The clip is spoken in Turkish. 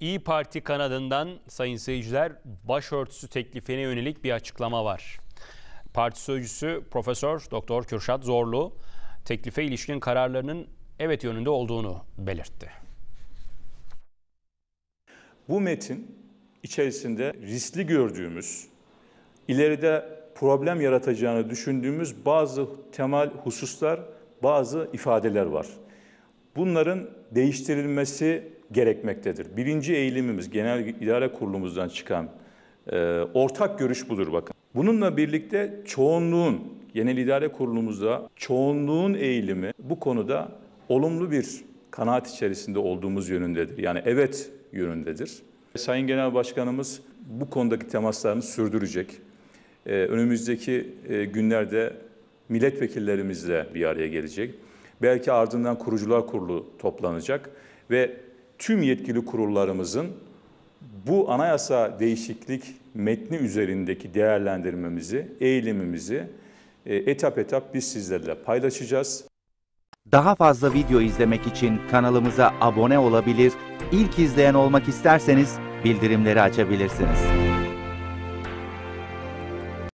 İyi Parti kanadından sayın seyirciler başörtüsü teklifine yönelik bir açıklama var. Parti sözcüsü Profesör Doktor Kürşat Zorlu teklife ilişkin kararlarının evet yönünde olduğunu belirtti. Bu metin içerisinde riskli gördüğümüz, ileride problem yaratacağını düşündüğümüz bazı temel hususlar, bazı ifadeler var. Bunların değiştirilmesi gerekmektedir. Birinci eğilimimiz genel idare kurulumuzdan çıkan e, ortak görüş budur bakın. Bununla birlikte çoğunluğun, genel idare kurulumuzda çoğunluğun eğilimi bu konuda olumlu bir kanaat içerisinde olduğumuz yönündedir. Yani evet yönündedir. Sayın Genel Başkanımız bu konudaki temaslarını sürdürecek. Ee, önümüzdeki e, günlerde milletvekillerimizle bir araya gelecek. Belki ardından kurucular kurulu toplanacak ve tüm yetkili kurullarımızın bu anayasa değişiklik metni üzerindeki değerlendirmemizi, eğilimimizi e, etap etap biz sizlerle paylaşacağız. Daha fazla video izlemek için kanalımıza abone olabilir, ilk izleyen olmak isterseniz bildirimleri açabilirsiniz.